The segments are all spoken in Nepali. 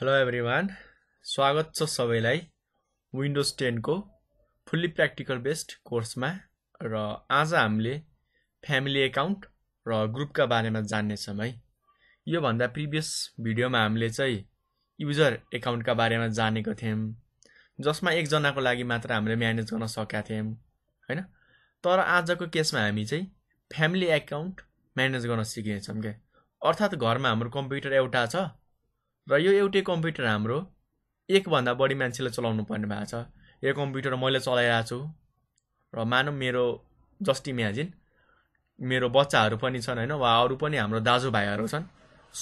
हेलो एभ्रिवान स्वागत छ सबैलाई विन्डोज टेनको फुल्ली प्र्याक्टिकल बेस्ड कोर्समा र आज हामीले फ्यामिली एकाउन्ट र ग्रुपका बारेमा जान्नेछौँ है योभन्दा प्रिभियस भिडियोमा हामीले चाहिँ युजर एकाउन्टका बारेमा जानेको थियौँ जसमा एकजनाको लागि मात्र हामीले म्यानेज गर्न सकेका थियौँ होइन तर आजको केसमा हामी चाहिँ फ्यामिली एकाउन्ट म्यानेज गर्न सिक्नेछौँ क्या अर्थात् घरमा हाम्रो कम्प्युटर एउटा छ र यो एउटै कम्प्युटर हाम्रो एकभन्दा बढी मान्छेले चलाउनु पर्ने भएको छ यो कम्प्युटर मैले चलाइरहेको छु र मानौँ मेरो जस्ट इमेजिन मेरो बच्चाहरू पनि छन् होइन वा अरू पनि हाम्रो दाजुभाइहरू छन्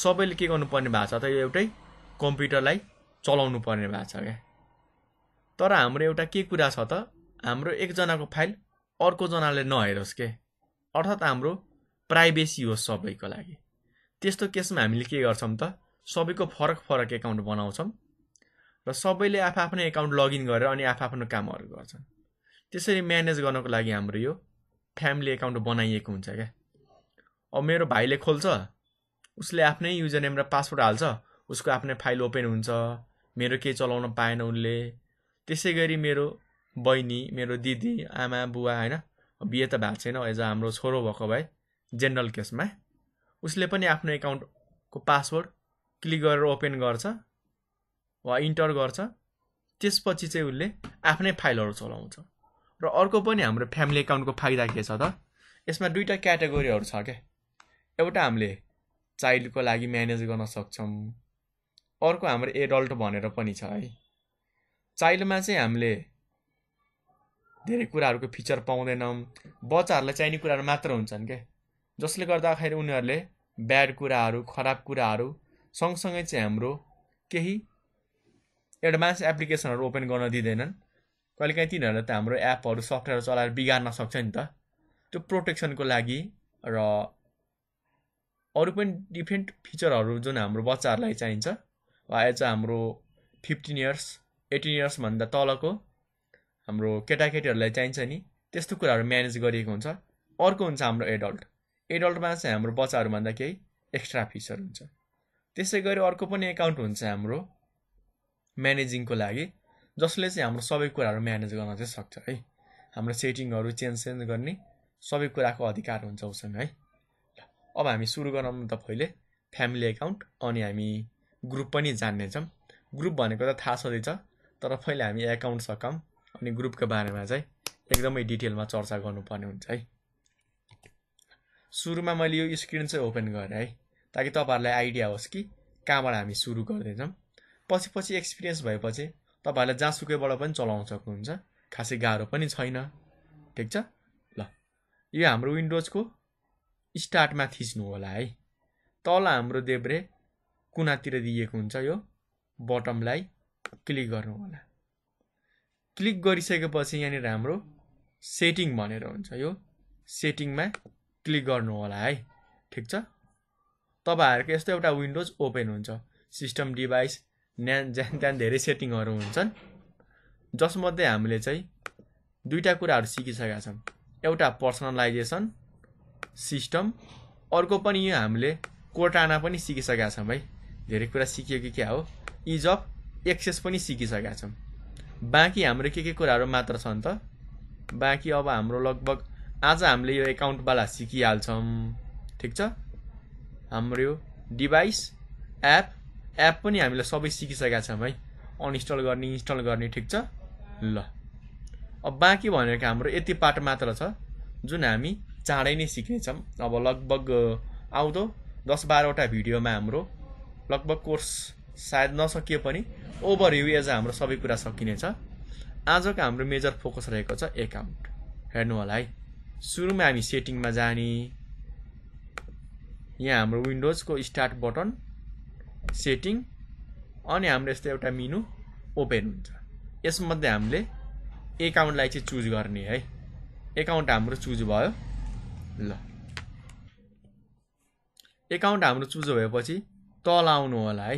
सबैले के गर्नुपर्ने भएको छ त यो एउटै कम्प्युटरलाई चलाउनु पर्ने भएको छ क्या तर हाम्रो एउटा के कुरा छ त हाम्रो एकजनाको फाइल अर्कोजनाले नहेरोस् के अर्थात् हाम्रो प्राइभेसी होस् सबैको लागि त्यस्तो केसमा हामीले के गर्छौँ त सबैको फरक फरक एकाउन्ट बनाउँछौँ र सबैले आफ आफ्नो एकाउन्ट लगइन गरेर अनि आफ आफ्नो कामहरू गर्छन् त्यसरी म्यानेज गर्नको लागि हाम्रो यो फ्यामिली एकाउन्ट बनाइएको हुन्छ क्या अब मेरो भाइले खोल्छ उसले आफ्नै युजर नेम र पासवर्ड हाल्छ उसको आफ्नै फाइल ओपन हुन्छ मेरो केही चलाउन पाएन उसले त्यसै गरी मेरो बहिनी मेरो दिदी आमा बुवा होइन बिहे त भएको छैन एज हाम्रो छोरो भएको भए जेनरल केसमा उसले पनि आफ्नो एकाउन्टको पासवर्ड क्लिक गरेर ओपन गर्छ वा इन्टर गर्छ त्यसपछि चाहिँ उसले आफ्नै फाइलहरू चलाउँछ र अर्को पनि हाम्रो फ्यामिली एकाउन्टको फाइदा के छ त यसमा दुईवटा क्याटेगोरीहरू छ क्या एउटा हामीले चाइल्डको लागि म्यानेज गर्न सक्छौँ अर्को हाम्रो एडल्ट भनेर पनि छ है चाइल्डमा चाहिँ हामीले धेरै कुराहरूको फिचर पाउँदैनौँ बच्चाहरूलाई चाहिने कुराहरू मात्र हुन्छन् क्या जसले गर्दाखेरि उनीहरूले ब्याड कुराहरू खराब कुराहरू सँगसँगै चाहिँ हाम्रो केही एडभान्स एप्लिकेसनहरू ओपन गर्न दिँदैनन् कहिलेकाहीँ तिनीहरूले त हाम्रो एपहरू सफ्टवेयर चलाएर बिगार्न सक्छ नि त त्यो प्रोटेक्सनको लागि र अरू पनि डिफ्रेन्ट फिचरहरू जुन हाम्रो बच्चाहरूलाई चाहिन्छ वा एज हाम्रो फिफ्टिन इयर्स एटिन इयर्सभन्दा तलको हाम्रो केटाकेटीहरूलाई चाहिन्छ नि त्यस्तो कुराहरू म्यानेज गरिएको हुन्छ अर्को हुन्छ हाम्रो एडल्ट एडल्टमा चाहिँ हाम्रो बच्चाहरूभन्दा केही एक्स्ट्रा फिचर हुन्छ त्यसै गरी अर्को पनि एकाउन्ट हुन्छ हाम्रो म्यानेजिङको लागि जसले चाहिँ हाम्रो सबै कुराहरू म्यानेज गर्न चाहिँ सक्छ है हाम्रो सेटिङहरू चेन्ज चेन्ज गर्ने सबै कुराको अधिकार हुन्छ उसँग है अब हामी सुरु गरौँ त पहिले फ्यामिली एकाउन्ट अनि हामी ग्रुप पनि जान्नेछौँ ग्रुप भनेको त थाहा छँदैछ तर पहिले हामी एकाउन्ट सकाउँ अनि ग्रुपको बारेमा चाहिँ एकदमै डिटेलमा चर्चा गर्नुपर्ने हुन्छ है सुरुमा मैले यो स्क्रिन चाहिँ ओपन गरेँ है ताकि तपाईँहरूलाई आइडिया होस् कि कहाँबाट हामी सुरु गर्दैछौँ पछि पछि एक्सपिरियन्स भएपछि तपाईँहरूलाई जहाँसुकैबाट पनि चलाउन सक्नुहुन्छ खासै गाह्रो पनि छैन ठिक छ ल यो हाम्रो विन्डोजको स्टार्टमा थिच्नु होला है तल हाम्रो देब्रे कुनातिर दिएको हुन्छ यो बटमलाई क्लिक गर्नु होला क्लिक गरिसकेपछि यहाँनिर हाम्रो सेटिङ भनेर हुन्छ यो सेटिङमा क्लिक गर्नु होला है ठिक छ तपाईँहरूको यस्तो एउटा विन्डोज ओपन हुन्छ सिस्टम डिभाइस न्यान ज्यान त्यहाँ धेरै सेटिङहरू हुन्छन् जसमध्ये हामीले चाहिँ दुईवटा कुराहरू सिकिसकेका छौँ एउटा पर्सनलाइजेसन सिस्टम अर्को पनि यो हामीले कोटाना पनि सिकिसकेका छौँ है धेरै कुरा सिकियो कि क्या हो इज अफ एक्सेस पनि सिकिसकेका छौँ बाँकी हाम्रो के के कुराहरू मात्र छन् त बाँकी अब हाम्रो लगभग आज हामीले यो एकाउन्टवाला सिकिहाल्छौँ ठिक छ हाम्रो डिभाइस एप एप पनि हामीलाई सबै सिकिसकेका छौँ है अनइन्स्टल गर्ने इन्स्टल गर्ने ठिक छ ल अब बाँकी भनेको हाम्रो यति पार्ट मात्र छ जुन हामी चाँडै नै सिक्नेछौँ अब लगभग आउँदो दस बाह्रवटा भिडियोमा हाम्रो लगभग कोर्स सायद नसकिए पनि ओभर यु एज हाम्रो सबै कुरा सकिनेछ आजको हाम्रो मेजर फोकस रहेको छ एकाउन्ट हेर्नु होला है सुरुमा हामी सेटिङमा जाने यहाँ हाम्रो विन्डोजको स्टार्ट बटन सेटिङ अनि हाम्रो यस्तो एउटा मिनु ओपन हुन्छ यसमध्ये हामीले एकाउन्टलाई चाहिँ चुज गर्ने है एकाउन्ट हाम्रो चुज भयो ल एकाउन्ट हाम्रो चुज भएपछि तल आउनु होला है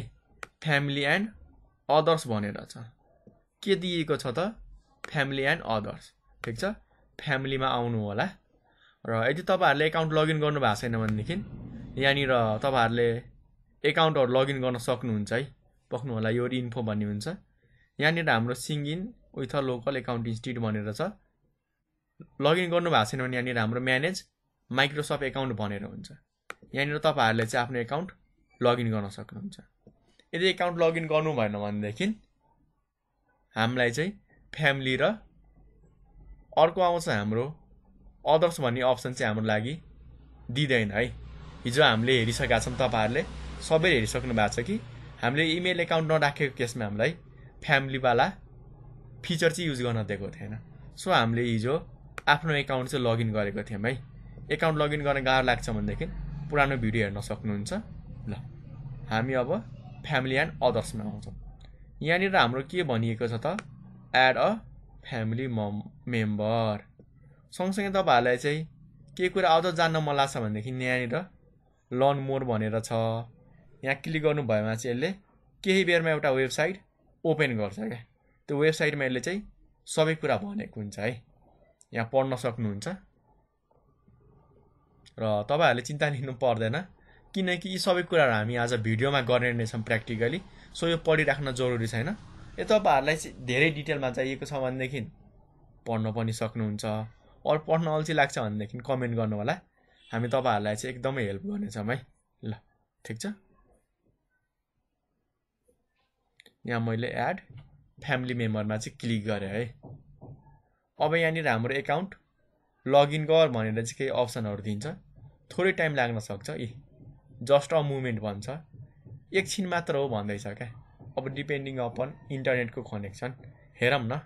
फ्यामिली एन्ड अदर्स भनेर छ के दिएको छ त फ्यामिली एन्ड अदर्स ठिक छ फ्यामिलीमा आउनु होला र यदि तपाईँहरूले एकाउन्ट लगइन गर्नु भएको छैन भनेदेखि यहाँनिर तपाईँहरूले एकाउन्टहरू लगइन गर्न सक्नुहुन्छ है पक्नु होला यो इन्फो भन्ने हुन्छ यहाँनिर हाम्रो sign in with a local account institute भनेर छ लगइन गर्नुभएको छैन भने यहाँनिर हाम्रो म्यानेज माइक्रोसफ्ट एकाउन्ट भनेर हुन्छ यहाँनिर तपाईँहरूले चाहिँ आफ्नो एकाउन्ट लगइन गर्न सक्नुहुन्छ यदि एकाउन्ट लगइन गर्नु भएन भनेदेखि हामीलाई चाहिँ फ्यामिली र अर्को आउँछ हाम्रो अदर्स भन्ने अप्सन चाहिँ हाम्रो लागि दिँदैन है हिजो हामीले हेरिसकेका छौँ तपाईँहरूले सबैले हेरिसक्नु भएको छ कि हामीले इमेल एकाउन्ट नराखेको केसमा हामीलाई फ्यामिलीवाला फिचर चाहिँ युज गर्न दिएको थिएन सो हामीले हिजो आफ्नो एकाउन्ट चाहिँ लगइन गरेको थियौँ है एकाउन्ट लगइन गर्न गाह्रो लाग्छ भनेदेखि पुरानो भिडियो हेर्न सक्नुहुन्छ ल हामी अब फ्यामिली एन्ड अदर्समा आउँछौँ यहाँनिर हाम्रो के भनिएको छ त एड अ फ्यामिली मम मेम्बर सँगसँगै तपाईँहरूलाई चाहिँ के कुरा अझ जान्न मन लाग्छ भनेदेखि यहाँनिर लर्न मोर भनेर छ यहाँ क्लिक गर्नुभएमा चाहिँ यसले केही बेरमा एउटा वेबसाइट ओपन गर्छ क्या त्यो वेबसाइटमा यसले चाहिँ सबै कुरा भनेको हुन्छ है यहाँ पढ्न सक्नुहुन्छ र तपाईँहरूले चिन्ता लिनु पर्दैन किनकि यी सबै कुराहरू हामी आज भिडियोमा गर्ने नै छौँ प्र्याक्टिकली सो यो पढिराख्न जरुरी छैन यो तपाईँहरूलाई चाहिँ धेरै डिटेलमा चाहिएको छ भनेदेखि पढ्न पनि सक्नुहुन्छ अरू पढ्न अल्छी लाग्छ भनेदेखि कमेन्ट गर्नु होला हामी तपाईँहरूलाई चाहिँ एकदमै हेल्प गर्नेछौँ है ल ठिक छ यहाँ मैले एड फ्यामिली मेम्बरमा चाहिँ क्लिक गरेँ है अब यहाँनिर हाम्रो एकाउन्ट लगइन गर भनेर चाहिँ केही अप्सनहरू दिन्छ थोरै टाइम लाग्न सक्छ ए जस्ट अ मुमेन्ट भन्छ एकछिन मात्र हो भन्दैछ क्या अब डिपेन्डिङ अपन इन्टरनेटको कनेक्सन हेरौँ न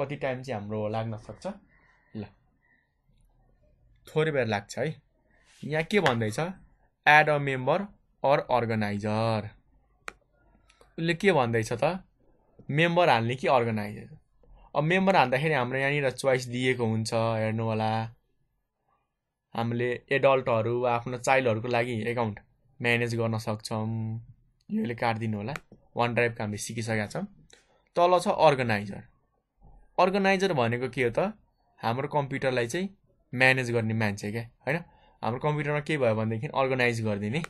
कति टाइम चाहिँ हाम्रो लाग्न सक्छ ल थोरै बेर लाग्छ है यहाँ के भन्दैछ add a member or organiser उसले के भन्दैछ त मेम्बर हाल्ने कि अर्गनाइजर अब मेम्बर हाल्दाखेरि हाम्रो यहाँनिर चोइस दिएको हुन्छ हेर्नु होला हामीले एडल्टहरू वा आफ्नो चाइल्डहरूको लागि एकाउन्ट म्यानेज गर्न सक्छौँ योले काटिदिनु होला वान ड्राइभको हामीले सिकिसकेका छौँ तल छ अर्गनाइजर अर्गनाइजर भनेको के हो त हाम्रो कम्प्युटरलाई चाहिँ म्यानेज गर्ने मान्छे क्या होइन हाम्रो कम्प्युटरमा के भयो भनेदेखि अर्गनाइज गरिदिने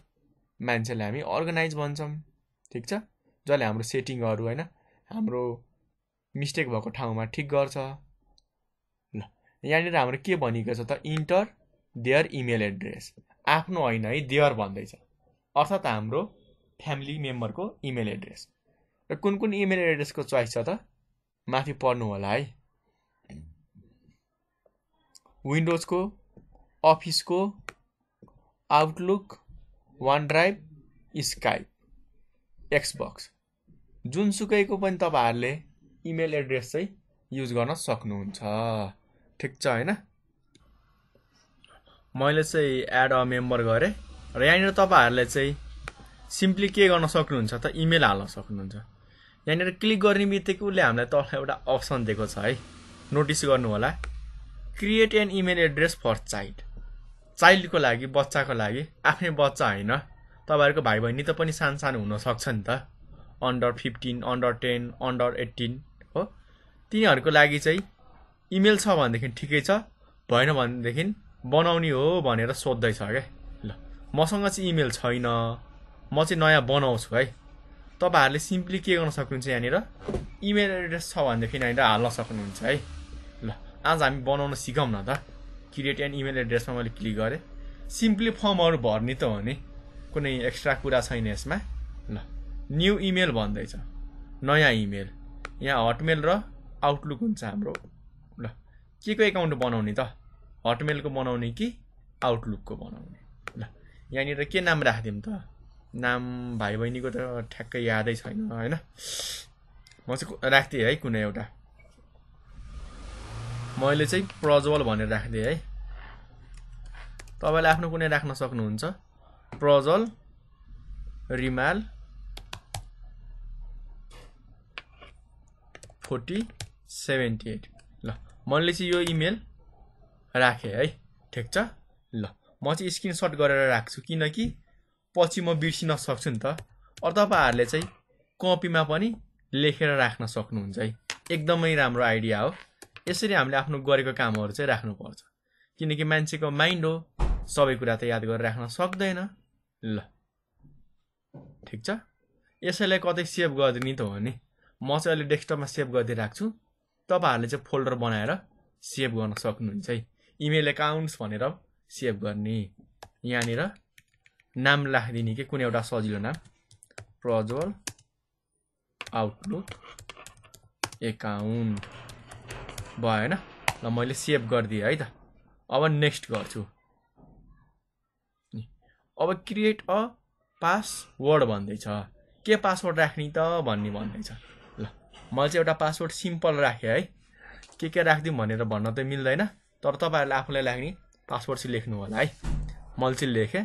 मान्छेलाई हामी अर्गनाइज भन्छौँ ठिक छ जसले हाम्रो सेटिङहरू होइन हाम्रो मिस्टेक भएको ठाउँमा ठिक गर्छ ल यहाँनिर हाम्रो के भनिएको छ त इन्टर देयर इमेल एड्रेस आफ्नो होइन है देयर भन्दैछ अर्थात् हाम्रो फ्यामिली मेम्बरको इमेल एड्रेस र कुन कुन इमेल एड्रेसको चोइस छ त माथि पढ्नु होला है विन्डोजको अफिसको आउटलुक ड्राइभ स्काइप एक्सबक्स जुनसुकैको पनि तपाईँहरूले इमेल एड्रेस चाहिँ युज गर्न सक्नुहुन्छ ठिक छ होइन मैले चाहिँ एड अ मेम्बर गरेँ र यहाँनिर तपाईँहरूले चाहिँ सिम्पली के गर्न सक्नुहुन्छ त इमेल हाल्न सक्नुहुन्छ यहाँनिर क्लिक गर्ने बित्तिकै उसले हामीलाई तल एउटा अप्सन दिएको छ है नोटिस गर्नु होला create an email address for साइट चाइल्डको लागि बच्चाको लागि आफ्नै बच्चा होइन तपाईँहरूको भाइ बहिनी त पनि सानो सानो हुनसक्छ नि त under fifteen under ten under eighteen हो तिनीहरूको लागि चाहिँ इमेल छ भनेदेखि ठिकै छ भएन भनेदेखि बनाउने हो भनेर सोद्धैछ क्या ल मसँग चाहिँ इमेल छैन म चाहिँ नयाँ बनाउँछु है तपाईँहरूले सिम्पली के गर्न सक्नुहुन्छ यहाँनिर इमेल एड्रेस छ भनेदेखि यहाँनिर हाल्न सक्नुहुन्छ है ल आज हामी बनाउन सिकौँ न त क्रिएट एन्ड इमेल एड्रेसमा मैले क्लिक गरेँ सिम्पली फर्महरू भर्ने त हो नि कुनै एक्स्ट्रा कुरा छैन यसमा ल न्यु इमेल भन्दैछ नयाँ इमेल यहाँ हटमेल र आउटलुक हुन्छ हाम्रो ल के को एकाउन्ट बनाउने त हटमेलको बनाउने कि आउटलुकको बनाउने ल यहाँनिर के नाम राखिदिउँ त नाम भाइ बहिनीको त ठ्याक्कै यादै छैन होइन म चाहिँ राख्थेँ है कुनै एउटा मैले चाहिँ प्रज्वल भनेर राखिदिएँ है तपाईँले आफ्नो कुनै राख्न सक्नुहुन्छ Prajwal Rimal forty seventy eight ल मैले चाहिँ यो इमेल राखेँ है ठिक छ ल म चाहिँ स्क्रिनसट गरेर राख्छु किनकि पछि म बिर्सिन सक्छु नि त अरू तपाईँहरूले चाहिँ कपीमा पनि लेखेर राख्न सक्नुहुन्छ है एकदमै राम्रो आइडिया हो यसरी हामीले आफ्नो गरेको कामहरू चाहिँ राख्नुपर्छ किनकि मान्छेको माइन्ड हो सबै कुरा त याद गरेर राख्न सक्दैन ल ठिक छ यसैलाई कतै सेभ गरिदिने त हो नि म चाहिँ अहिले डेस्कटपमा सेभ गरिदिई राख्छु तपाईँहरूले चाहिँ फोल्डर बनाएर सेभ गर्न सक्नुहुन्छ है इमेल एकाउन्ट्स भनेर सेभ गर्ने यहाँनिर नाम राखिदिने कि कुनै एउटा सजिलो नाम प्रज्वल आउटलुक एकाउन्ट भयो होइन ल मैले सेभ गरिदिएँ है त अब नेक्स्ट गर्छु अब क्रिएट अ पासवर्ड भन्दैछ के पासवर्ड राख्ने त भन्ने भन्दैछ ल मैले चाहिँ एउटा पासवर्ड सिम्पल राखेँ है के के राखिदिउँ भनेर भन्न त मिल्दैन तर तपाईँहरूले आफूलाई लाग्ने पासवर्ड चाहिँ लेख्नु होला है मैले चाहिँ लेखेँ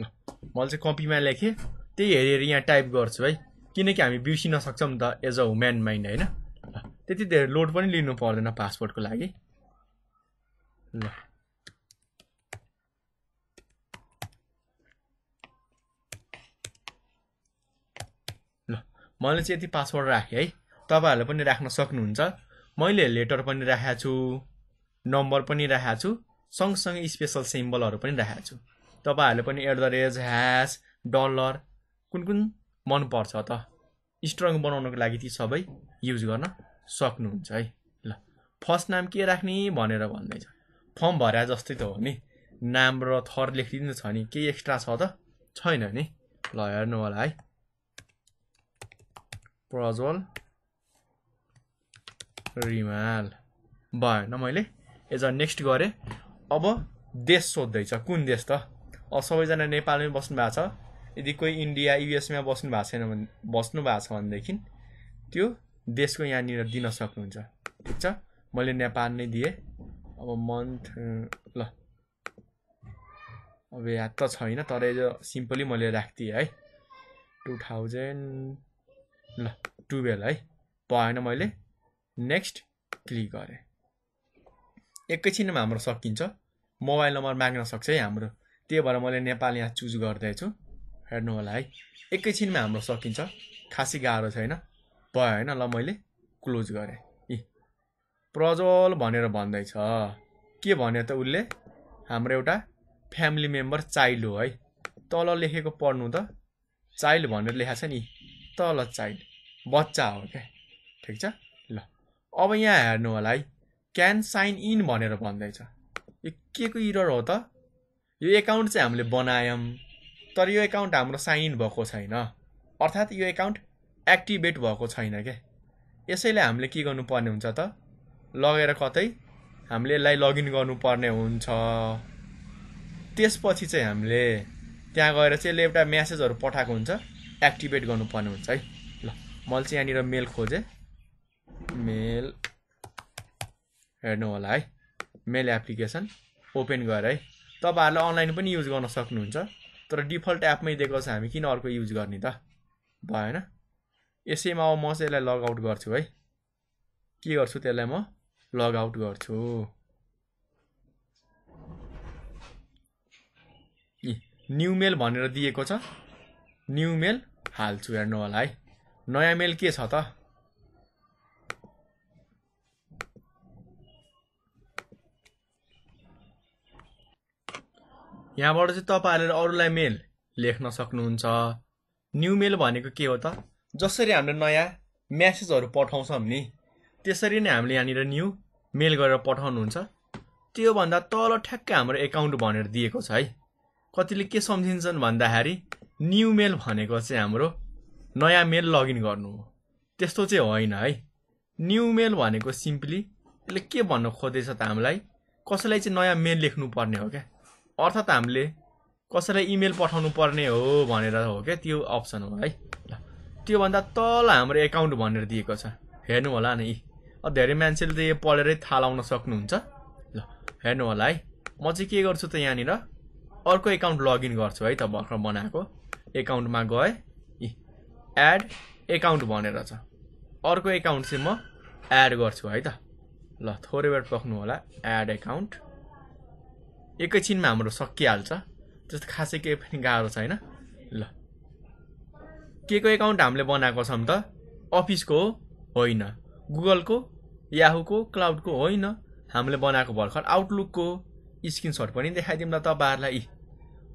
ल मैले चाहिँ कपीमा लेखेँ त्यही हेरेर यहाँ टाइप गर्छु है किनकि हामी बिर्सिन सक्छौँ नि त एज अ ह्युम्यान माइन्ड होइन ल त्यति धेरै लोड पनि लिनु पर्दैन पासपोर्टको लागि ल ल मैले चाहिँ यति पासवर्ड राखेँ है तपाईँहरूले पनि राख्न सक्नुहुन्छ मैले लेटर पनि राखेको छु नम्बर पनि राखेको छु सँगसँगै स्पेसल सिम्बलहरू पनि राखेको छु तपाईँहरूले पनि at the rate hash dollar कुन कुन मनपर्छ त स्ट्रङ बनाउनको लागि ती सबै युज गर्न सक्नुहुन्छ है ल फर्स्ट नाम के राख्ने भनेर भन्दैछ फर्म भरे जस्तै त हो नि नाम र थर लेखिदिनु छ नि केही एक्स्ट्रा छ त छैन नि ल हेर्नु होला है प्रज्वल रिमाल भएन मैले एज अ नेक्स्ट गरेँ अब देश सोध्दैछ कुन देश त सबैजना नेपालमै बस्नु भएको छ यदि कोही इन्डिया युएसमा बस्नु भएको छैन भने बस्नु भएको छ भनेदेखि त्यो देशको यहाँनिर दिन सक्नुहुन्छ ठिक छ मैले नेपाल नै दिएँ अब मन्थ ल अब याद त छैन तर यो सिम्पली मैले राखिदिएँ है टु थाउजन्ड ल टुवेल्भ है भएन मैले नेक्स्ट क्लिक गरेँ एकैछिनमा हाम्रो सकिन्छ मोबाइल नम्बर माग्न सक्छ है हाम्रो त्यही भएर मैले नेपाल यहाँ चुज गर्दैछु हेर्नु होला है एकैछिनमा हाम्रो सकिन्छ खासै गाह्रो छैन भयो होइन ल मैले क्लोज गरेँ इ प्रज्वल भनेर भन्दैछ के भन्यो त उसले हाम्रो एउटा फ्यामिली मेम्बर चाइल्ड हो है तल लेखेको पढ्नु त चाइल्ड भनेर लेखाएको छ नि तल चाइल्ड बच्चा हो क्या ठिक छ ल अब यहाँ हेर्नु होला है क्यान साइन इन भनेर भन्दैछ यो के को इरर हो त यो एकाउन्ट चाहिँ हामीले बनायौँ तर यो एकाउन्ट हाम्रो साइन भएको छैन अर्थात् यो एकाउन्ट एक्टिभेट भएको छैन क्या यसैले हामीले के गर्नुपर्ने हुन्छ त लगेर कतै हामीले यसलाई लगइन गर्नुपर्ने हुन्छ त्यसपछि चाहिँ हामीले त्यहाँ गएर चाहिँ यसले एउटा म्यासेजहरू पठाएको हुन्छ एक्टिभेट गर्नुपर्ने हुन्छ है ल मैले चाहिँ यहाँनिर मेल खोजेँ मेल हेर्नु होला है मेल एप्लिकेसन ओपन गरेँ है तपाईँहरूले अनलाइन पनि युज गर्न सक्नुहुन्छ तर डिफल्ट एपमै दिएको छ हामी किन अर्को युज गर्ने त भएन यसैमा अब म चाहिँ यसलाई लगआउट गर्छु है के गर्छु त्यसलाई म लगआउट गर्छु न्यु मेल भनेर दिएको छ न्यु मेल हाल्छु हेर्नु होला है नयाँ मेल के छ त यहाँबाट चाहिँ तपाईँहरूले अरूलाई मेल लेख्न सक्नुहुन्छ न्यु मेल भनेको के हो त जसरी हामीले नयाँ म्यासेजहरू पठाउँछौँ नि त्यसरी नै हामीले यहाँनिर न्यु मेल गरेर पठाउनुहुन्छ त्योभन्दा तल ठ्याक्कै हाम्रो एकाउन्ट भनेर दिएको छ है कतिले के सम्झिन्छन् भन्दाखेरि न्यु मेल भनेको चाहिँ हाम्रो नयाँ मेल लगइन गर्नु हो त्यस्तो चाहिँ होइन है न्यु मेल भनेको सिम्पली यसले के भन्न खोज्दैछ त हामीलाई कसैलाई चाहिँ नयाँ मेल लेख्नुपर्ने हो क्या अर्थात् हामीले कसैलाई इमेल पठाउनु पर्ने हो भनेर हो क्या त्यो अप्सन हो है ल त्योभन्दा तल हाम्रो एकाउन्ट भनेर दिएको छ हेर्नु होला नि धेरै मान्छेले त यो पढेरै थाहा लाउन सक्नुहुन्छ ल हेर्नु होला है म चाहिँ के गर्छु त यहाँनिर अर्को एकाउन्ट लगइन गर्छु है त भर्खर बनाएको एकाउन्टमा गएँ इ एड एकाउन्ट भनेर छ अर्को एकाउन्ट चाहिँ म एड गर्छु है त ल थोरै बेर पक्नु होला एड एकाउन्ट एकैछिनमा हाम्रो सकिहाल्छ त्यस्तो खासै केही पनि गाह्रो छैन ल के को एकाउन्ट हामीले बनाएको छौँ त अफिसको होइन गुगलको याहुको क्लाउडको होइन हामीले बनाएको भर्खर आउटलुकको स्क्रिनसट पनि देखाइदिउँ न तपाईँहरूलाई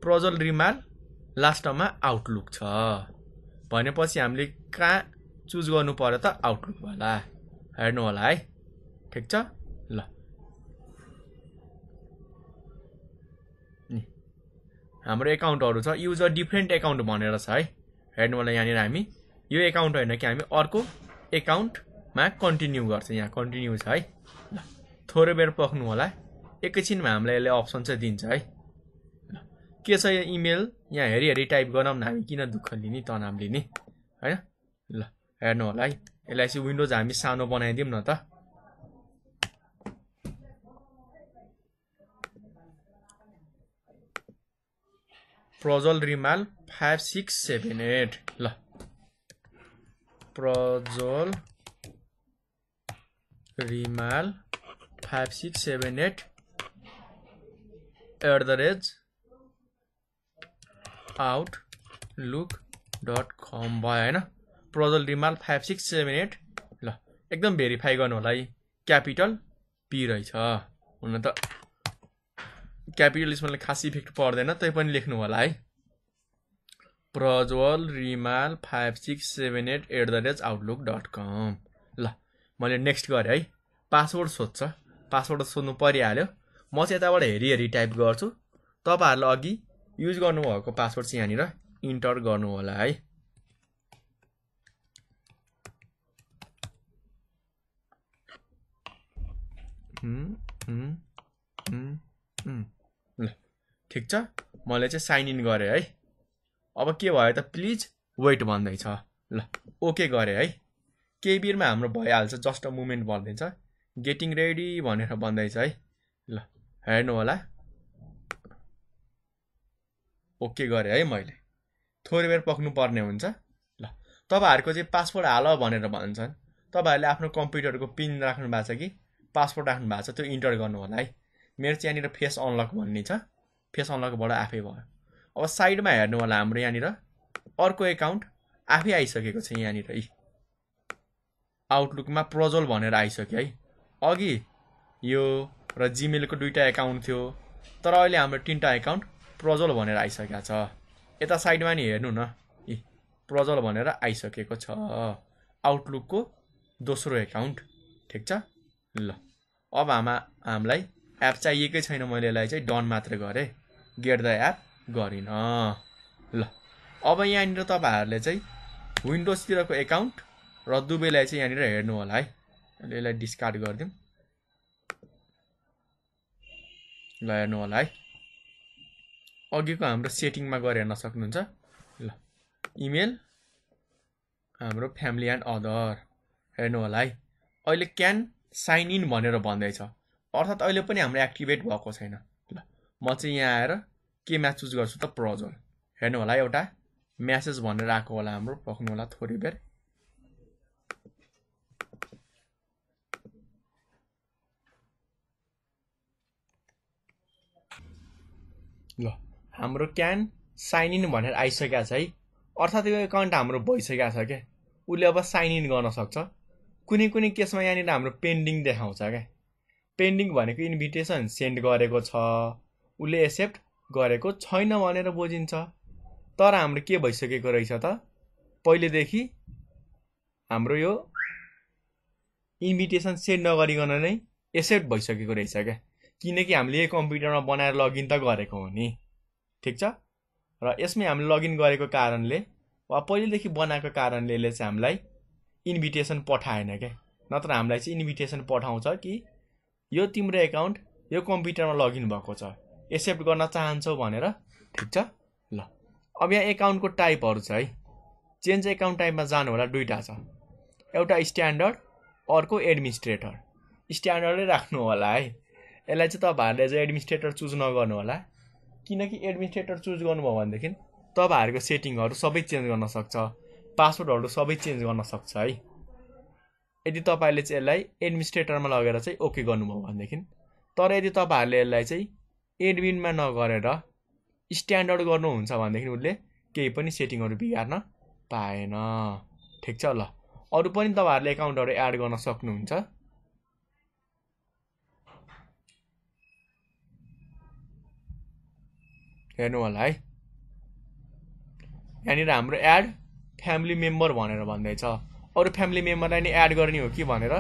प्रजल रिमाल लास्टमा आउटलुक छ भनेपछि हामीले कहाँ चुज गर्नु पऱ्यो त आउटलुक होला हेर्नु होला है ठिक छ हाम्रो एकाउन्टहरू छ युजर डिफ्रेन्ट एकाउन्ट भनेर छ है हेर्नु होला यहाँनिर हामी यो एकाउन्ट होइन कि हामी अर्को एकाउन्टमा कन्टिन्यू गर्छ यहाँ कन्टिन्यू छ है ल थोरै बेर पक्नु होला एकैछिनमा हामीलाई यसले अप्सन चाहिँ दिन्छ है ल के छ यो इमेल यहाँ हेरी हेरी टाइप गरौँ न हामी किन दुःख लिने तनाव लिने होइन ल हेर्नु होला है यसलाई चाहिँ विन्डोज हामी सानो बनाइदिउँ न त Prajwal Rimal five six seven eight ल Prajwal Rimal five six seven eight at the rate Outlook dot com भयो होइन Prajwal Rimal five six seven eight ल एकदम भेरिफाई गर्नु होला है क्यापिटल पी रहेछ हुन त क्यापिटलिस्टमा खास इफेक्ट पर्दैन तै पनि लेख्नु होला है Prajwal Rimal five six seven eight at the rate Outlook dot com ल मैले नेक्स्ट गरेँ है पासवर्ड सोध्छ पासवर्ड सोध्नु परिहाल्यो म चाहिँ यताबाट हेरी हेरी टाइप गर्छु तपाईँहरूले अघि युज गर्नुभएको पासवर्ड चाहिँ यहाँनिर इन्टर गर्नु होला है हुँ, हुँ, हुँ, ठिक छ मैले चाहिँ साइन इन गरेँ है अब के भयो त प्लिज वेट भन्दैछ ल ओके गरेँ है केही बिरमा हाम्रो भइहाल्छ जस्ट अ मुमेन्ट भनिदिन्छ गेटिङ रेडी भनेर भन्दैछ है ल हेर्नु होला ओके गरेँ है मैले थोरै बेर पक्नु पर्ने हुन्छ ल तपाईँहरूको चाहिँ पासपोर्ट हाल भनेर भन्छन् तपाईँहरूले आफ्नो कम्प्युटरको पिन राख्नु भएको छ कि पासपोर्ट राख्नु भएको छ त्यो इन्टर गर्नु होला है मेरो चाहिँ यहाँनिर फेस अनलक भन्ने छ फेस अनलकबाट आफै भयो अब साइडमा हेर्नु होला हाम्रो यहाँनिर अर्को एकाउन्ट आफै आइसकेको छ यहाँनिर है आउटलुकमा प्रजल भनेर आइसक्यो है अघि यो र जिमेलको दुइटा एकाउन्ट थियो तर अहिले हाम्रो तिनवटा एकाउन्ट प्रजल भनेर आइसकेको छ यता साइडमा नि हेर्नु न यी प्रजल भनेर आइसकेको छ आउटलुकको दोस्रो एकाउन्ट ठिक छ ल अब हामा हामीलाई एप चाहिएकै छैन मैले यसलाई चाहिँ डन मात्र गरेँ गेट द एप गरिन ल अब यहाँनिर तपाईँहरूले चाहिँ विन्डोजतिरको एकाउन्ट र दुवैलाई चाहिँ यहाँनिर हेर्नु होला है यसलाई डिस्कार्ड गरिदिउँ ल हेर्नु होला है अघिको हाम्रो सेटिङमा गएर हेर्न सक्नुहुन्छ ल इमेल हाम्रो फ्यामिली एन्ड अदर हेर्नु होला है अहिले क्यान साइन इन भनेर भन्दैछ अर्थात् अहिले पनि हाम्रो एक्टिभेट भएको छैन म चाहिँ यहाँ आएर के म्याच चुज गर्छु त प्रजल हेर्नु होला एउटा म्यासेज भनेर आएको होला हाम्रो पक्नु होला थोरै बेर ल हाम्रो क्यान साइन इन भनेर आइसकेको छ है अर्थात् यो एकाउन्ट हाम्रो भइसकेको छ क्या उसले अब साइन इन गर्न सक्छ कुनै कुनै केसमा यहाँनिर हाम्रो पेन्डिङ देखाउँछ क्या पेन्डिङ भनेको इन्भिटेसन सेन्ड गरेको छ उसले एक्सेप्ट गरेको छैन भनेर बुझिन्छ तर हाम्रो के भइसकेको रहेछ त पहिलेदेखि हाम्रो यो इन्भिटेसन सेन्ड नगरिकन नै एक्सेप्ट भइसकेको रहेछ क्या किनकि हामीले यही कम्प्युटरमा बनाएर लगइन त गरेको हो नि ठिक छ र यसमै हामीले लगइन गरेको कारणले वा पहिलेदेखि बनाएको कारणले चाहिँ हामीलाई इन्भिटेसन पठाएन क्या नत्र हामीलाई चाहिँ इन्भिटेसन पठाउँछ कि यो तिम्रो एकाउन्ट यो कम्प्युटरमा लगइन भएको छ एक्सेप्ट गर्न चाहन्छौ भनेर ठिक छ ल अब यहाँ एकाउन्टको टाइपहरू छ है चेन्ज एकाउन्ट टाइपमा जानु होला दुइटा छ एउटा स्ट्यान्डर्ड अर्को एडमिनिस्ट्रेटर स्ट्यान्डर्डै राख्नु होला है यसलाई चाहिँ तपाईँहरूले चाहिँ एडमिनिस्ट्रेटर चुज नगर्नु होला किनकि एडमिनिस्ट्रेटर चुज गर्नुभयो भनेदेखि तपाईँहरूको सेटिङहरू सबै चेन्ज गर्न सक्छ पासवर्डहरू सबै चेन्ज गर्न सक्छ है यदि तपाईँले चाहिँ यसलाई एडमिनिस्ट्रेटरमा लगेर चाहिँ ओके गर्नुभयो भनेदेखि तर यदि तपाईँहरूले यसलाई चाहिँ एडमिनमा नगरेर स्ट्यान्डर्ड गर्नुहुन्छ भनेदेखि उसले केही पनि सेटिङहरू बिगार्न पाएन ठिक छ ल अरू पनि तपाईँहरूले एकाउन्टहरू एड गर्न सक्नुहुन्छ हेर्नु होला है यहाँनिर हाम्रो एड फ्यामिली मेम्बर भनेर भन्दैछ अरू फ्यामिली मेम्बरलाई नै एड गर्ने हो कि भनेर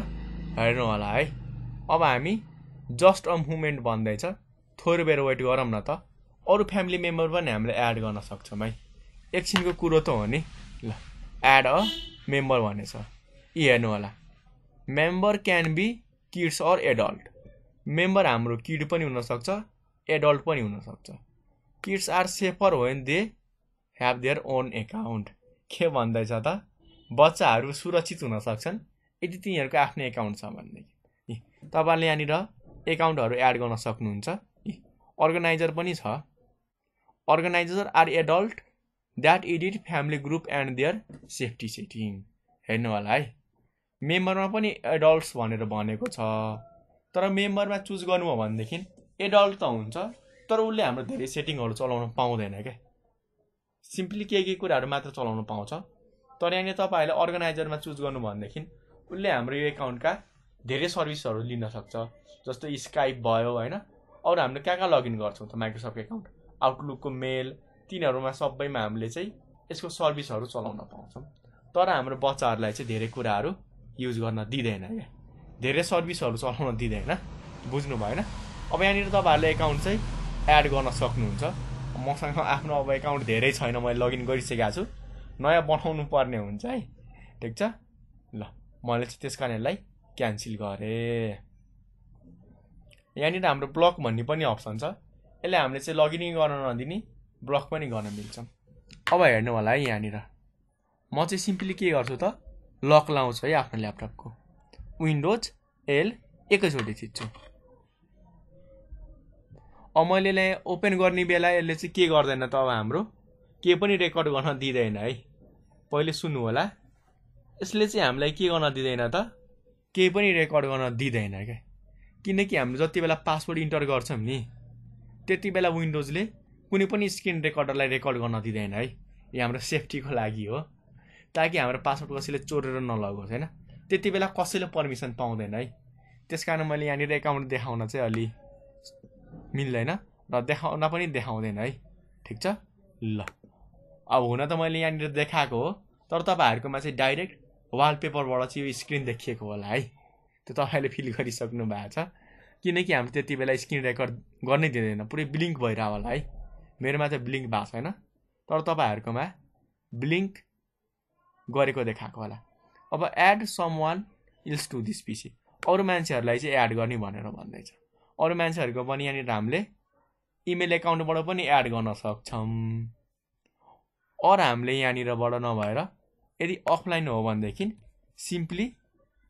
हेर्नु होला है अब हामी जस्ट अ मुमेन्ट भन्दैछ थोरै बेर वेट गरौँ न त अरू फ्यामिली मेम्बर पनि हामीले एड गर्न सक्छौँ है एकछिनको कुरो त हो नि ल एड अ मेम्बर भनेछ यी हेर्नु होला member can be kids or adult member हाम्रो किड पनि हुनसक्छ एडल्ट पनि हुनसक्छ kids are safer when they have their own account के भन्दैछ त बच्चाहरू सुरक्षित हुन सक्छन् यदि तिनीहरूको आफ्नै एकाउन्ट छ भनेदेखि तपाईँले यहाँनिर एकाउन्टहरू एड गर्न सक्नुहुन्छ अर्गनाइजर पनि छ organiser are adult that edit family group and their safety setting हेर्नु होला है मेम्बरमा पनि एडल्ट्स भनेर भनेको छ तर मेम्बरमा चुज गर्नु हो भनेदेखि एडल्ट त हुन्छ तर उसले हाम्रो धेरै सेटिङहरू चलाउन पाउँदैन क्या सिम्पली के के कुराहरू मात्र चलाउन पाउँछ तर यहाँनिर तपाईँहरूले अर्गनाइजरमा चुज गर्नु भनेदेखि उसले हाम्रो यो एकाउन्टका धेरै सर्भिसहरू लिन सक्छ जस्तो स्काइप भयो होइन अरू हामीले कहाँ कहाँ लगइन गर्छौँ त माइक्रोसफ्ट एकाउन्ट आउटलुकको मेल तिनीहरूमा सबैमा हामीले चाहिँ यसको सर्भिसहरू चलाउन पाउँछौँ तर हाम्रो बच्चाहरूलाई चाहिँ धेरै कुराहरू युज गर्न दिँदैन क्या धेरै सर्भिसहरू चलाउन दिँदैन बुझ्नु भएन अब यहाँनिर तपाईँहरूले एकाउन्ट चाहिँ एड गर्न सक्नुहुन्छ मसँग आफ्नो अब एकाउन्ट धेरै छैन मैले लगइन गरिसकेको छु नयाँ बनाउनु पर्ने हुन्छ है ठिक छ ल मैले चाहिँ त्यस कारणलाई क्यान्सल गरेँ यहाँनिर हाम्रो ब्लक भन्ने पनि अप्सन छ यसले हामीले चाहिँ लगइन गर्न नदिने ब्लक पनि गर्न मिल्छ अब हेर्नु होला है यहाँनिर म चाहिँ सिम्पली के गर्छु त लक लाउँछु है आफ्नो ल्यापटपको विन्डोज एल एकैचोटि थिच्छु अब मैले यसलाई ओपन गर्ने बेला यसले चाहिँ के गर्दैन त अब हाम्रो के पनि रेकर्ड गर्न दिँदैन है पहिले सुन्नु होला यसले चाहिँ हामीलाई के गर्न दिँदैन त केही पनि रेकर्ड गर्न दिँदैन क्या किनकि हामीले जति बेला पासवर्ड इन्टर गर्छौँ नि त्यति बेला विन्डोजले कुनै पनि स्क्रिन रेकर्डरलाई रेकर्ड गर्न दिँदैन है यो हाम्रो सेफ्टीको लागि हो ताकि हाम्रो पासवर्ड कसैले चोरेर नलगोस् होइन त्यति बेला कसैले पर्मिसन पाउँदैन है त्यस कारण मैले यहाँनिर एकाउन्ट देखाउन चाहिँ अलि मिल्दैन र देखाउन पनि देखाउँदैन है ठिक छ ल अब हुन त मैले यहाँनिर देखाएको हो तर तपाईँहरूकोमा चाहिँ डाइरेक्ट वालपेपरबाट चाहिँ यो स्क्रिन देखिएको होला है त्यो तपाईँले फिल गरिसक्नु भएको छ किनकि हामी त्यति बेला स्क्रिन रेकर्ड गर्नै दिँदैन पुरै ब्लिङ्क भइरह होला है मेरोमा त ब्लिङ्क भएको छैन तर तपाईँहरूकोमा ब्लिङ्क गरेको देखाएको होला अब add someone else to this PC अरू मान्छेहरूलाई चाहिँ एड गर्ने भनेर भन्दैछ अरू मान्छेहरूको पनि यहाँनिर हामीले इमेल एकाउन्टबाट पनि एड गर्न सक्छौँ अरू हामीले यहाँनिरबाट नभएर यदि अफलाइन हो भनेदेखि सिम्पली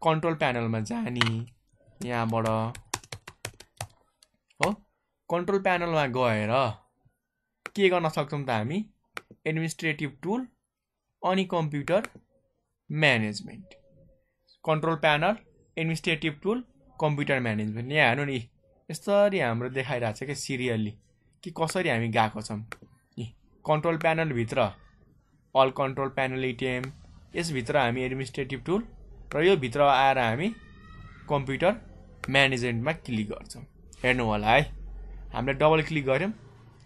कन्ट्रोल प्यानलमा जाने यहाँबाट हो कन्ट्रोल प्यानलमा गएर के गर्न सक्छौँ त हामी एडमिनिस्ट्रेटिभ टुल अनि computer management control panel administrative tool computer management यहाँ हेर्नु नि यसरी हाम्रो देखाइरहेको छ क्या सिरियल्ली कि कसरी हामी गएको छौँ कन्ट्रोल प्यानलभित्र अल कन्ट्रोल प्यानल एटिएम यसभित्र हामी एडमिनिस्ट्रेटिभ टुल र यो भित्र आएर हामी कम्प्युटर म्यानेजमेन्टमा क्लिक गर्छौँ हेर्नु होला है हामीले डबल क्लिक गऱ्यौँ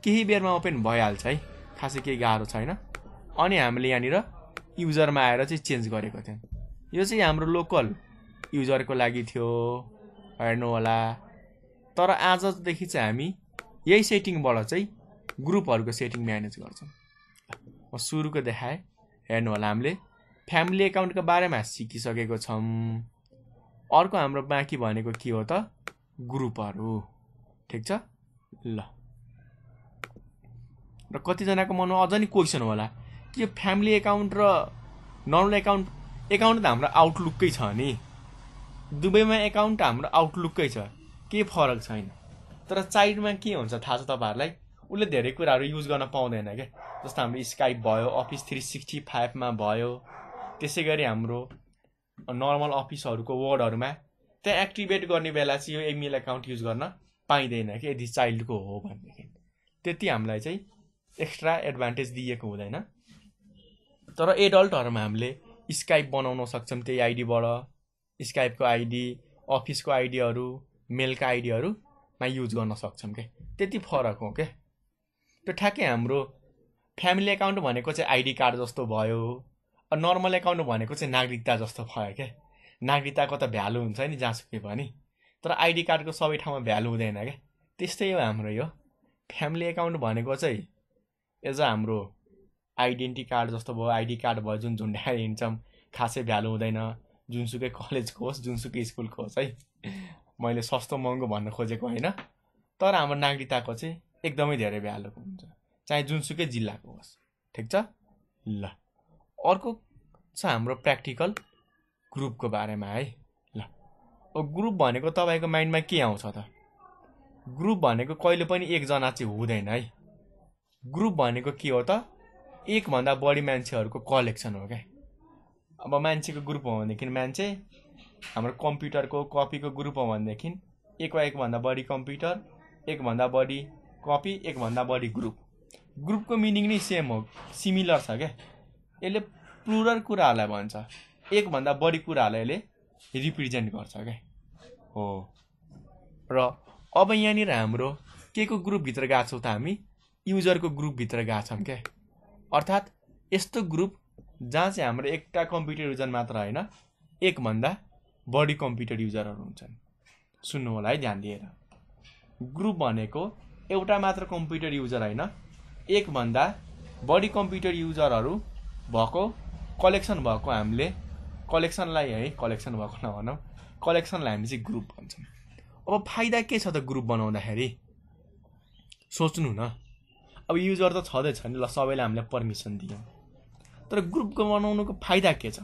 केही बेरमा ओपन भइहाल्छ है खासै केही गाह्रो छैन अनि हामीले यहाँनिर युजरमा आएर चाहिँ चेन्ज गरेको थियौँ यो चाहिँ हाम्रो लोकल युजरको लागि थियो हेर्नु होला तर आजदेखि चाहिँ हामी यही सेटिङबाट चाहिँ ग्रुपहरूको सेटिङ म्यानेज गर्छौँ म सुरुको देखाएँ हेर्नु होला हामीले फ्यामिली एकाउन्टको बारेमा सिकिसकेको छौँ अर्को हाम्रो बाँकी भनेको के हो त ग्रुपहरू ठिक छ ल र कतिजनाको मनमा अझ नि क्वेसन होला कि यो फ्यामिली एकाउन्ट र नर्मल एकाउन्ट एकाउन्ट त हाम्रो आउटलुककै छ नि दुबईमा एकाउन्ट हाम्रो आउटलुककै छ केही फरक छैन तर साइडमा के हुन्छ थाहा छ तपाईँहरूलाई उसले धेरै कुराहरू युज गर्न पाउँदैन क्या जस्तो हाम्रो स्काइप भयो अफिस थ्री सिक्सटी फाइभमा भयो त्यसै गरी हाम्रो नर्मल अफिसहरूको वर्डहरूमा त्यहाँ एक्टिभेट गर्ने बेला चाहिँ यो इमेल एकाउन्ट युज गर्न पाइँदैन कि यदि चाइल्डको हो भनेदेखि त्यति हामीलाई चाहिँ एक्स्ट्रा एडभान्टेज दिएको हुँदैन तर एडल्टहरूमा हामीले स्काइप बनाउन सक्छौँ त्यही आइडीबाट स्काइपको आइडी अफिसको आइडीहरू मेलका आइडीहरूमा युज गर्न सक्छौँ क्या त्यति फरक हो क्या त्यो ठ्याक्कै हाम्रो फ्यामिली एकाउन्ट भनेको चाहिँ आइडी कार्ड जस्तो भयो नर्मल एकाउन्ट भनेको चाहिँ नागरिकता जस्तो भयो क्या नागरिकताको त भ्यालु हुन्छ नि जहाँसुकै पनि तर आइडी कार्डको सबै ठाउँमा भ्यालु हुँदैन क्या त्यस्तै हो हाम्रो यो फ्यामिली एकाउन्ट भनेको चाहिँ एज अ हाम्रो आइडेन्टिटी कार्ड जस्तो भयो आइडी कार्ड भयो जुन झुन्डाएर हिँड्छौँ खासै भ्यालु हुँदैन जुनसुकै कलेजको होस् जुनसुकै स्कुलको होस् है मैले सस्तो महँगो भन्न खोजेको होइन तर हाम्रो नागरिकताको चाहिँ एकदमै धेरै भ्यालु हुन्छ चाहे जुनसुकै जिल्लाको होस् ठिक छ ल अर्को छ हाम्रो प्र्याक्टिकल ग्रुपको बारेमा है ल ग्रुप भनेको तपाईँको माइन्डमा के आउँछ त ग्रुप भनेको कहिले पनि एकजना चाहिँ हुँदैन है ग्रुप भनेको के हो त एकभन्दा बढी मान्छेहरूको कलेक्सन हो क्या अब मान्छेको ग्रुप हो भनेदेखि मान्छे हाम्रो कम्प्युटरको कपीको ग्रुप हो भनेदेखि वा एकभन्दा बढी कम्प्युटर एकभन्दा बढी कपी एकभन्दा बढी ग्रुप ग्रुपको मिनिङ नै सेम हो सिमिलर छ क्या यसले प्लुरल कुराहरूलाई भन्छ एकभन्दा बढी कुराहरूलाई यसले रिप्रेजेन्ट गर्छ क्या हो र अब यहाँनिर हाम्रो के को ग्रुपभित्र गएको छौँ त हामी युजरको ग्रुपभित्र गएको छौँ क्या अर्थात् यस्तो ग्रुप जहाँ चाहिँ हाम्रो एउटा कम्प्युटर युजर मात्र होइन एकभन्दा बढी कम्प्युटर युजरहरू हुन्छन् सुन्नु होला है ध्यान दिएर ग्रुप भनेको एउटा मात्र कम्प्युटर युजर होइन एकभन्दा बढी कम्प्युटर युजरहरू भएको कलेक्सन भएको हामीले कलेक्सनलाई है कलेक्सन भएको नभनौँ कलेक्सनलाई हामी चाहिँ ग्रुप भन्छौँ अब फाइदा के छ त ग्रुप बनाउँदाखेरि सोच्नु न अब युजर त छँदैछ नि ल सबैले हामीलाई पर्मिसन दियौँ तर ग्रुप बनाउनुको फाइदा के छ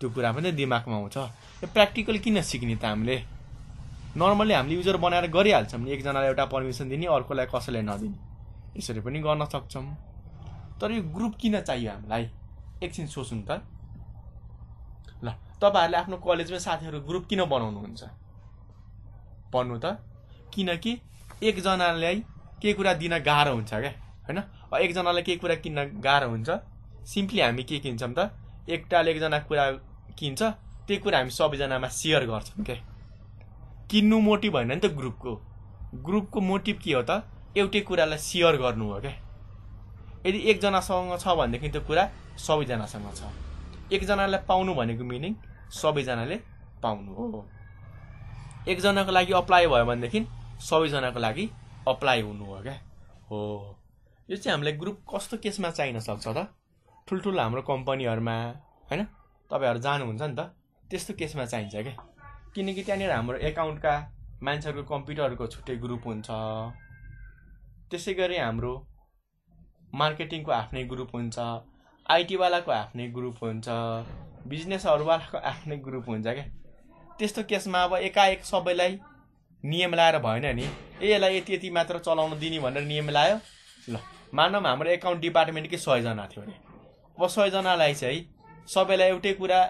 त्यो कुरा पनि दिमागमा आउँछ यो प्र्याक्टिकल किन सिक्ने त हामीले नर्मली हामीले युजर बनाएर गरिहाल्छौँ एकजनालाई एउटा पर्मिसन दिने अर्कोलाई कसैलाई नदिने यसरी पनि गर्न सक्छौँ तर यो ग्रुप किन चाहियो हामीलाई एकछिन सोच्नु त ल तपाईँहरूले आफ्नो कलेजमा साथीहरू ग्रुप किन बनाउनुहुन्छ भन्नु त किनकि एकजनालाई केही कुरा दिन गाह्रो हुन्छ क्या होइन एकजनालाई केही कुरा किन्न गाह्रो हुन्छ सिम्पली हामी के किन्छौँ त एकटाले एकजना कुरा किन्छ त्यही कुरा हामी सबैजनामा सेयर गर्छौँ क्या किन्नु मोटिभ होइन नि त ग्रुपको ग्रुपको मोटिभ के हो त एउटै कुरालाई सेयर गर्नु हो क्या यदि एकजनासँग छ भनेदेखि त्यो कुरा सबैजनासँग छ एकजनालाई पाउनु भनेको मिनिङ सबैजनाले पाउनु हो एकजनाको लागि अप्लाई भयो भनेदेखि सबैजनाको लागि अप्लाई हुनु हो क्या हो यो चाहिँ हामीलाई ग्रुप कस्तो केसमा चाहिन सक्छ त ठुल्ठुलो हाम्रो कम्पनीहरूमा होइन तपाईँहरू जानुहुन्छ नि त त्यस्तो केसमा चाहिन्छ क्या किनकि त्यहाँनिर हाम्रो एकाउन्टका मान्छेहरूको कम्प्युटरहरूको छुट्टै ग्रुप हुन्छ त्यसै गरी हाम्रो मार्केटिङको आफ्नै ग्रुप हुन्छ आइटीवालाको आफ्नै ग्रुप हुन्छ बिजनेसहरूवालाको आफ्नै ग्रुप हुन्छ क्या त्यस्तो केसमा अब एकाएक सबैलाई नियम लाएर भएन नि ए यसलाई यति यति मात्र चलाउन दिने भनेर नियम लायो ल मानौँ हाम्रो एकाउन्ट डिपार्टमेन्टकै सयजना थियो अरे अब सयजनालाई चाहिँ सबैलाई एउटै कुरा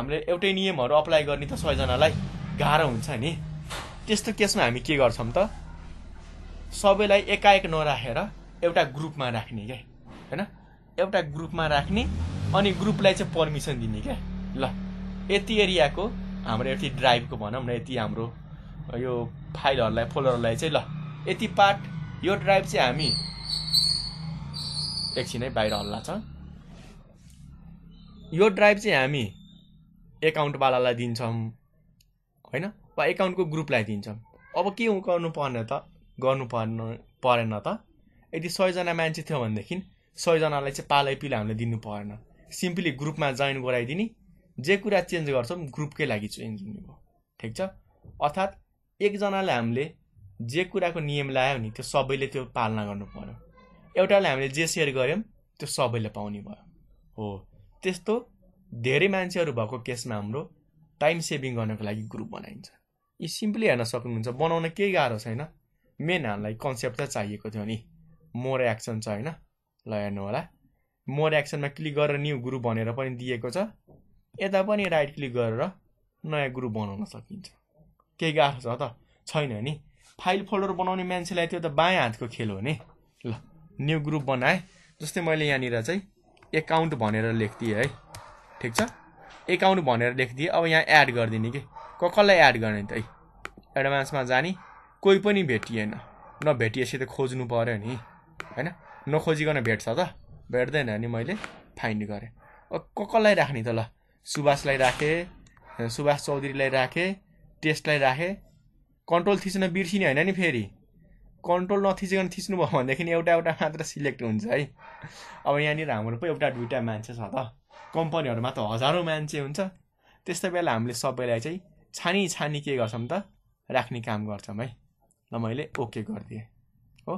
हाम्रो एउटै नियमहरू अप्लाई गर्ने त सयजनालाई गाह्रो हुन्छ नि त्यस्तो केसमा हामी के गर्छौँ त सबैलाई एकाएक नराखेर एउटा ग्रुपमा राख्ने क्या होइन एउटा ग्रुपमा राख्ने अनि ग्रुपलाई चाहिँ पर्मिसन दिने क्या ल यति एरियाको हाम्रो यति ड्राइभको भनौँ न यति हाम्रो यो फाइलहरूलाई फोल्डरहरूलाई चाहिँ ल यति पार्ट यो ड्राइभ चाहिँ हामी एकछिनै बाहिर हल्ला छ यो ड्राइभ चाहिँ हामी एकाउन्टवालालाई दिन्छौँ होइन वा एकाउन्टको ग्रुपलाई दिन्छौँ अब के गर्नु पर्ने त गर्नु पर्नु परेन त यदि सयजना मान्छे थियो भनेदेखि सयजनालाई चाहिँ पालै पिल हामीले दिनु परेन सिम्पली ग्रुपमा जोइन गराइदिने जे कुरा चेन्ज गर्छौँ ग्रुपकै लागि चेन्ज हुने भयो ठिक छ अर्थात् एकजनाले हामीले जे कुराको नियम लगायो नि त्यो सबैले त्यो पालना गर्नु पऱ्यो एउटाले हामीले जे सेयर गऱ्यौँ त्यो सबैले पाउने भयो हो त्यस्तो धेरै मान्छेहरू भएको केसमा हाम्रो टाइम सेभिङ गर्नको लागि ग्रुप बनाइन्छ यी सिम्पली हेर्न सक्नुहुन्छ बनाउन केही गाह्रो छैन मेन हामीलाई कन्सेप्ट चाहिँ चाहिएको थियो नि मोर एक्सन छ होइन ल हेर्नु होला मोर एक्सनमा क्लिक गरेर न्यु ग्रुप भनेर पनि दिएको छ यता पनि राइट क्लिक गरेर नयाँ ग्रुप बनाउन सकिन्छ केही गाह्रो छ त छैन नि फाइल फोल्डर बनाउने मान्छेलाई त्यो त बायाँ हातको खेल हो नि ल न्यु ग्रुप बनाएँ जस्तै मैले यहाँनिर चाहिँ एकाउन्ट भनेर लेखिदिएँ है ठिक छ एकाउन्ट भनेर लेखिदिएँ अब यहाँ एड गरिदिने कि क कसलाई एड गर्ने त है एडभान्समा जाने कोही पनि भेटिएन नभेटिएपछि त खोज्नु पऱ्यो नि होइन नखोजिकन भेट्छ त भेट्दैन नि मैले फाइन्ड गरेँ क कसलाई राख्ने त ल सुभाषलाई राखेँ सुभाष चौधरीलाई राखेँ टेस्टलाई राखेँ कन्ट्रोल थिच्न बिर्सिने होइन नि फेरि कन्ट्रोल नथिचिकन थिच्नु भयो भनेदेखि एउटा एउटा मात्र सिलेक्ट हुन्छ है अब यहाँनिर हाम्रो पो एउटा दुइटा मान्छे छ त कम्पनीहरूमा त हजारौँ मान्छे हुन्छ त्यस्तै बेला हामीले सबैलाई चाहिँ छानी छानी के गर्छौँ त राख्ने काम गर्छौँ है ल मैले ओके गरिदिएँ हो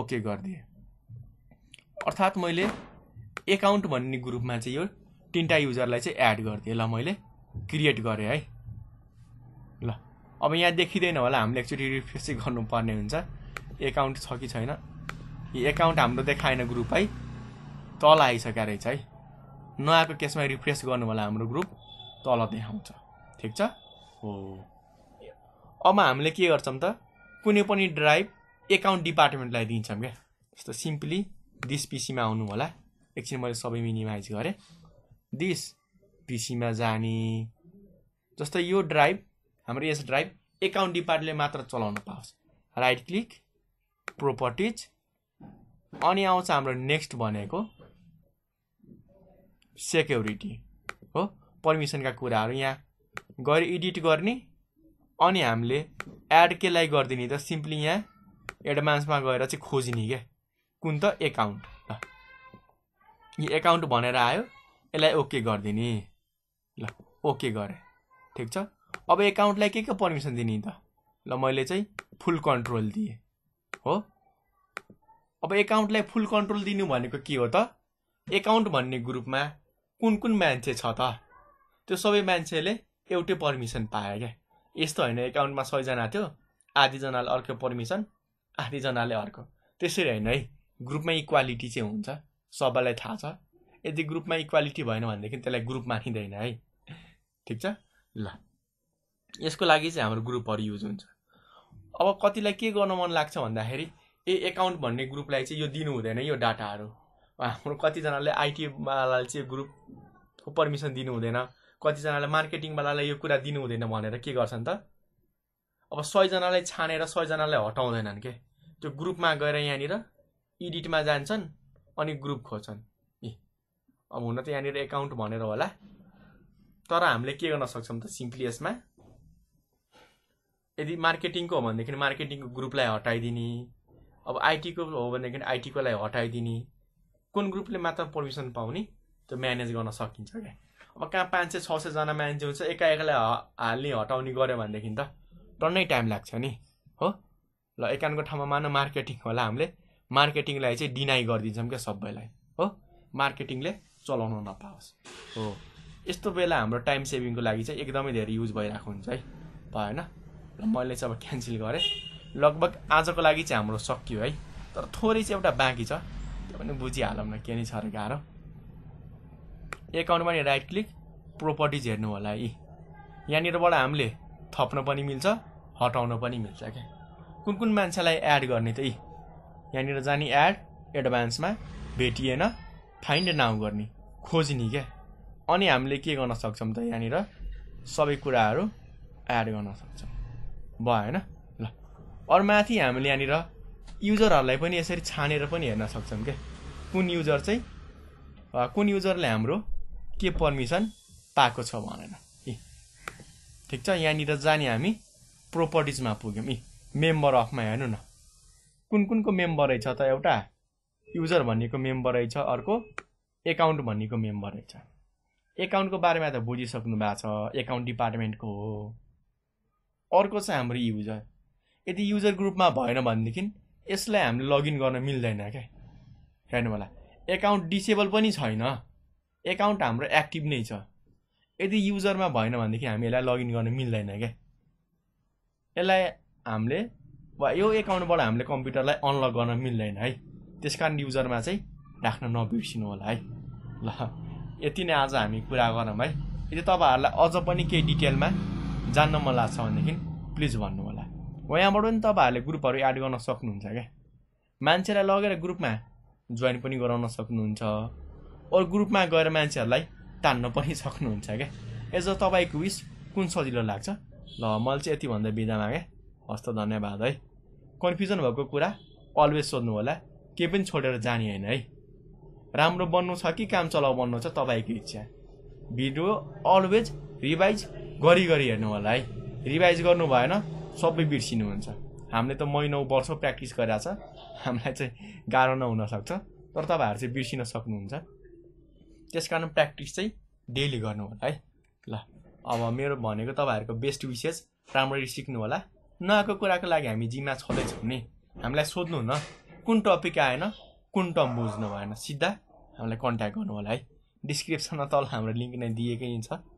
ओके गरिदिएँ अर्थात् मैले एकाउन्ट भन्ने ग्रुपमा चाहिँ यो तिनवटा युजरलाई चाहिँ एड गरिदिएँ ल मैले क्रिएट गरेँ है ल अब यहाँ देखिँदैन होला हामीले एक्चुली रिफ्रेस चाहिँ गर्नुपर्ने हुन्छ एकाउन्ट छ कि छैन यो एकाउन्ट हाम्रो देखाएन ग्रुप है तल आइसकेको रहेछ है नआएको केसमा रिफ्रेस गर्नु होला हाम्रो ग्रुप तल देखाउँछ ठिक छ हो अब हामीले के गर्छौँ त कुनै पनि ड्राइभ एकाउन्ट डिपार्टमेन्टलाई दिन्छौँ क्या जस्तो सिम्पली दिस पिसीमा आउनु होला एकछिन मैले सबै मिनिमाइज गरेँ दिस पिसीमा जाने जस्तै यो ड्राइभ हाम्रो यस ड्राइभ एकाउन्ट डिपार्टले मात्र चलाउन पाओस् राइट क्लिक प्रोपर्टिज अनि आउँछ हाम्रो नेक्स्ट भनेको सेक्युरिटी हो पर्मिसनका कुराहरू यहाँ गरी एडिट गर्ने अनि हामीले एड केलाई गरिदिने त सिम्पली यहाँ एडभान्समा गएर चाहिँ खोज्ने क्या कुन त एकाउन्ट ल यो एकाउन्ट भनेर आयो यसलाई ओके गरिदिने ल ओके गरेँ ठिक छ अब एकाउन्टलाई के के पर्मिसन दिने त ल मैले चाहिँ फुल कन्ट्रोल दिएँ हो अब एकाउन्टलाई फुल कन्ट्रोल दिनु भनेको के हो त एकाउन्ट भन्ने ग्रुपमा कुन कुन मान्छे छ त त्यो सबै मान्छेले एउटै पर्मिसन पायो क्या यस्तो होइन एकाउन्टमा सयजना थियो आधीजनाले अर्को पर्मिसन आधीजनाले अर्को त्यसरी होइन है ग्रुपमा इक्वालिटी चाहिँ हुन्छ सबैलाई थाहा छ यदि ग्रुपमा इक्वालिटी भएन भनेदेखि त्यसलाई ग्रुप मानिँदैन है ठिक छ ल यसको लागि चाहिँ हाम्रो ग्रुपहरू युज हुन्छ अब कतिलाई के गर्न मन लाग्छ भन्दाखेरि ए एकाउन्ट भन्ने ग्रुपलाई चाहिँ यो दिनु हुँदैन यो डाटाहरू हाम्रो कतिजनाले आइटीवालालाई चाहिँ ग्रुपको पर्मिसन दिनु हुँदैन कतिजनालाई मार्केटिङवालालाई यो कुरा दिनु हुँदैन भनेर के गर्छन् त अब सयजनालाई छानेर सयजनालाई हटाउँदैनन् के त्यो ग्रुपमा गएर यहाँनिर इडिटमा जान्छन् अनि ग्रुप खोज्छन् ए अब हुन त यहाँनिर एकाउन्ट भनेर होला तर हामीले के गर्न सक्छौँ त सिम्पली यसमा यदि मार्केटिङको हो भनेदेखि मार्केटिङको ग्रुपलाई हटाइदिने अब आइटीको हो भनेदेखि आइटीकोलाई हटाइदिने कुन ग्रुपले मात्र पर्मिसन पाउने त्यो म्यानेज गर्न सकिन्छ क्या अब कहाँ पाँच सय छ सयजना मान्छे हुन्छ एकाएकालाई हाल्ने हटाउने गऱ्यो भनेदेखि त टन्नै टाइम लाग्छ नि हो ल एकानको ठाउँमा मान मार्केटिङ होला हामीले मार्केटिङलाई चाहिँ डिनाइ गरिदिन्छौँ क्या सबैलाई हो मार्केटिङले चलाउन नपाओस् हो यस्तो बेला हाम्रो टाइम सेभिङको लागि चाहिँ एकदमै धेरै युज भइरहेको हुन्छ है भएन र मैले चाहिँ अब क्यान्सल गरेँ लगभग आजको लागि चाहिँ हाम्रो सकियो है तर थोरै चाहिँ एउटा बाँकी छ त्यो पनि बुझिहालौँ न के नै छ र गाह्रो एकाउन्टमा नि राइट क्लिक प्रोपर्टिज हेर्नु होला यी यहाँनिरबाट हामीले थप्न पनि मिल्छ हटाउन पनि मिल्छ क्या कुन कुन मान्छेलाई एड गर्ने त यी यहाँनिर जाने एड एडभान्समा भेटिएन फाइन्ड नाउ गर्ने खोज्ने क्या अनि हामीले के गर्न सक्छौँ त यहाँनिर सबै कुराहरू एड गर्न सक्छौँ भयो होइन ल अरू माथि हामीले यहाँनिर युजरहरूलाई पनि यसरी छानेर पनि हेर्न सक्छौँ क्या कुन युजर चाहिँ कुन युजरले हाम्रो के पर्मिसन पाएको छ भनेर ए ठिक छ यहाँनिर जाने हामी प्रोपर्टिजमा पुग्यौँ ए मेम्बर अफमा हेर्नु न कुन कुनको मेम्बर रहेछ त एउटा युजर भन्नेको मेम्बर रहेछ अर्को एकाउन्ट भन्नेको मेम्बर रहेछ एकाउन्टको बारेमा त बुझिसक्नु भएको छ एकाउन्ट डिपार्टमेन्टको हो अर्को चाहिँ हाम्रो युजर यदि युजर ग्रुपमा भएन भनेदेखि यसलाई हामीले लगइन गर्न मिल्दैन क्या हेर्नु होला एकाउन्ट डिसेबल पनि छैन एकाउन्ट हाम्रो एक्टिभ नै छ यदि युजरमा भएन भनेदेखि हामी यसलाई लगइन गर्न मिल्दैन क्या यसलाई हामीले वा यो एकाउन्टबाट हामीले कम्प्युटरलाई अनलक गर्न मिल्दैन है त्यस कारण युजरमा चाहिँ राख्न नबिर्सिनु होला है ल यति नै आज हामी कुरा गरौँ है यदि तपाईँहरूलाई अझ पनि केही डिटेलमा जान्न मन लाग्छ भनेदेखि प्लिज भन्नु होला वा यहाँबाट पनि तपाईँहरूले ग्रुपहरू एड गर्न सक्नुहुन्छ क्या मान्छेलाई लगेर ग्रुपमा जोइन पनि गराउन सक्नुहुन्छ अरू ग्रुपमा गएर मान्छेहरूलाई तान्न पनि सक्नुहुन्छ क्या एज अ तपाईँको विस कुन सजिलो लाग्छ ल मैले चाहिँ यति भन्दा बिदामा क्या हस्त धन्यवाद है कन्फ्युजन भएको कुरा अलवेज सोध्नु होला केही पनि छोडेर जाने होइन है राम्रो बन्नु छ कि काम चलाउ बन्नु छ तपाईँको इच्छा भिडियो अलवेज रिभाइज गरी गरी हेर्नु होला है रिभाइज गर्नु भएन सबै बिर्सिनुहुन्छ हामीले त महिनौ वर्ष प्र्याक्टिस गरेर छ हामीलाई चाहिँ गाह्रो नहुनसक्छ तर तपाईँहरू चाहिँ बिर्सिन सक्नुहुन्छ त्यस कारण प्र्याक्टिस चाहिँ डेली गर्नु होला है ल अब मेरो भनेको तपाईँहरूको बेस्ट विसेस राम्ररी सिक्नु होला नआएको कुराको लागि हामी जिम्मा छँदैछौँ नि हामीलाई सोध्नु न कुन टपिक आएन कुन टर्म बुझ्नु भएन सिधा हामीलाई कन्ट्याक्ट गर्नु होला है डिस्क्रिप्सनमा तल हाम्रो लिङ्क नै दिएकै छ